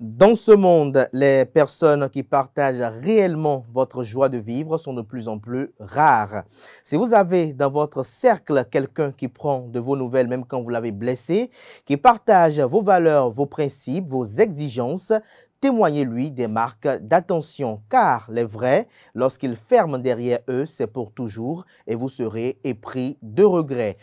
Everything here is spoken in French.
Dans ce monde, les personnes qui partagent réellement votre joie de vivre sont de plus en plus rares. Si vous avez dans votre cercle quelqu'un qui prend de vos nouvelles même quand vous l'avez blessé, qui partage vos valeurs, vos principes, vos exigences, témoignez-lui des marques d'attention, car les vrais, lorsqu'ils ferment derrière eux, c'est pour toujours et vous serez épris de regrets.